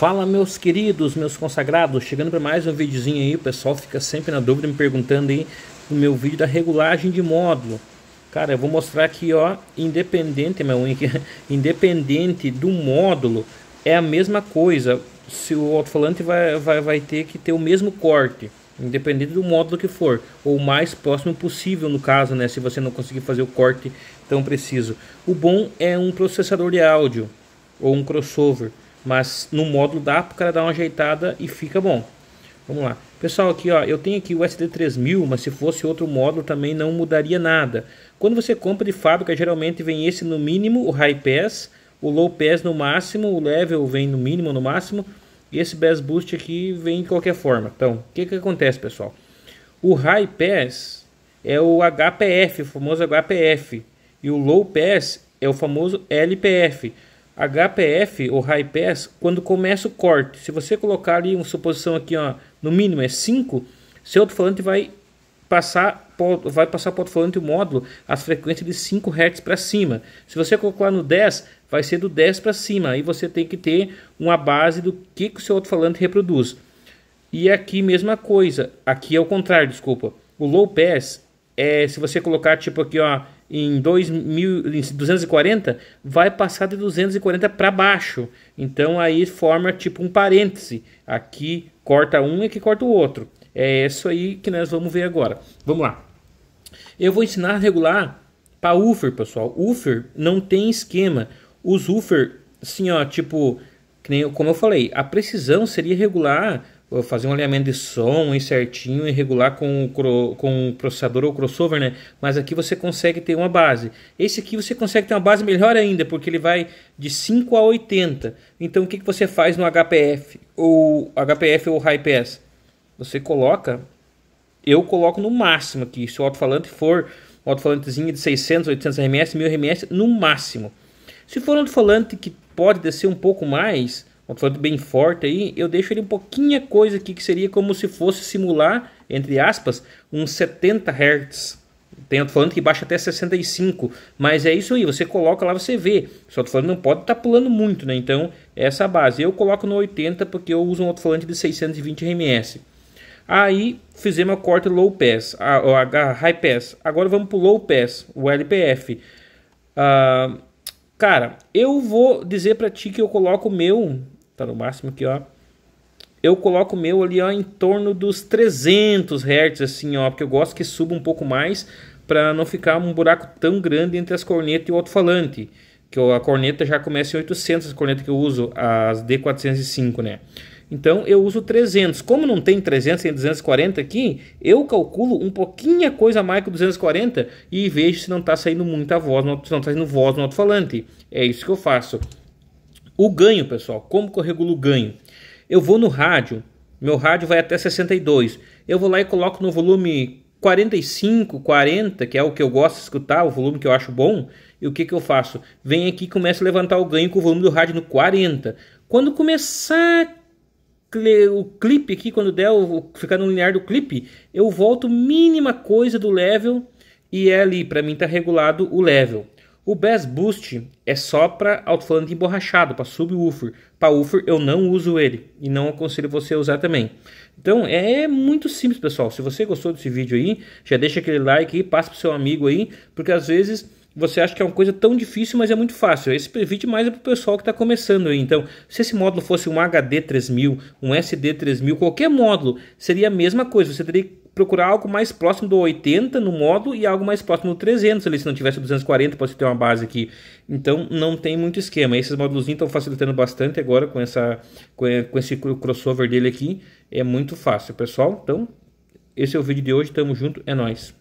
Fala meus queridos, meus consagrados, chegando para mais um videozinho aí, o pessoal fica sempre na dúvida me perguntando aí no meu vídeo da regulagem de módulo. Cara, eu vou mostrar aqui, ó, independente, meu independente do módulo, é a mesma coisa. Se o alto-falante vai, vai, vai ter que ter o mesmo corte, independente do módulo que for, ou o mais próximo possível no caso, né, se você não conseguir fazer o corte tão preciso. O bom é um processador de áudio ou um crossover mas no módulo dá para o cara dar uma ajeitada e fica bom. Vamos lá. Pessoal, aqui ó, eu tenho aqui o SD3000, mas se fosse outro módulo também não mudaria nada. Quando você compra de fábrica, geralmente vem esse no mínimo, o High Pass, o Low Pass no máximo, o Level vem no mínimo, no máximo, e esse Bass Boost aqui vem de qualquer forma. Então, o que que acontece, pessoal? O High Pass é o HPF, o famoso HPF, e o Low Pass é o famoso LPF. HPF ou high pass quando começa o corte. Se você colocar ali uma suposição aqui, ó, no mínimo é 5, seu alto-falante vai passar vai passar para o alto-falante o módulo as frequências de 5 Hz para cima. Se você colocar no 10, vai ser do 10 para cima. Aí você tem que ter uma base do que, que o seu alto-falante reproduz. E aqui mesma coisa, aqui é o contrário, desculpa. O low pass é se você colocar tipo aqui, ó, em 2000, 240 vai passar de 240 para baixo. Então aí forma tipo um parêntese. Aqui corta um e aqui corta o outro. É isso aí que nós vamos ver agora. Vamos lá. Eu vou ensinar a regular para UFER, pessoal. UFER não tem esquema. Os UFER, assim, ó, tipo, como eu falei, a precisão seria regular fazer um alinhamento de som certinho e regular com o, com o processador ou crossover, né? Mas aqui você consegue ter uma base. Esse aqui você consegue ter uma base melhor ainda, porque ele vai de 5 a 80. Então o que, que você faz no HPF ou HPF ou High Pass? Você coloca, eu coloco no máximo aqui, se o alto-falante for um alto-falantezinho de 600, 800 RMS, 1000 RMS, no máximo. Se for um alto-falante que pode descer um pouco mais, controle bem forte aí, eu deixo ele um pouquinho coisa aqui que seria como se fosse simular, entre aspas, uns 70 Hz. Tem outro falando que baixa até 65, mas é isso aí, você coloca lá, você vê. Só tô falando não pode estar tá pulando muito, né? Então, essa base. Eu coloco no 80 porque eu uso um outro falante de 620 RMS. Aí fizemos a corte low pass, a, a, high pass. Agora vamos pro low pass, o LPF. Ah, cara, eu vou dizer para ti que eu coloco o meu tá no máximo aqui, ó. Eu coloco o meu ali, ó, em torno dos 300 Hz, assim, ó, porque eu gosto que suba um pouco mais para não ficar um buraco tão grande entre as cornetas e o alto-falante. Que a corneta já começa em 800, a corneta que eu uso, as D405, né? Então eu uso 300. Como não tem 300, tem 240 aqui, eu calculo um pouquinho a coisa mais que 240 e vejo se não está saindo muita voz, se não está saindo voz no alto-falante. É isso que eu faço. O ganho, pessoal, como que eu regulo o ganho? Eu vou no rádio, meu rádio vai até 62. Eu vou lá e coloco no volume 45, 40, que é o que eu gosto de escutar, o volume que eu acho bom. E o que, que eu faço? Venho aqui e começo a levantar o ganho com o volume do rádio no 40. Quando começar o clipe aqui, quando der, o, ficar no linear do clipe, eu volto mínima coisa do level e é ali, para mim está regulado o level. O Bass Boost é só para alto-falante emborrachado, para subwoofer. Para woofer eu não uso ele e não aconselho você a usar também. Então é, é muito simples, pessoal. Se você gostou desse vídeo aí, já deixa aquele like e passa para seu amigo aí, porque às vezes você acha que é uma coisa tão difícil, mas é muito fácil. Esse vídeo é mais é para o pessoal que está começando aí. Então, se esse módulo fosse um HD 3000, um SD 3000, qualquer módulo, seria a mesma coisa. Você teria que procurar algo mais próximo do 80 no modo e algo mais próximo do 300 ali, se não tivesse o 240 pode ter uma base aqui. Então não tem muito esquema. Esses módulos estão facilitando bastante agora com essa com esse crossover dele aqui, é muito fácil, pessoal. Então esse é o vídeo de hoje, tamo junto, é nós.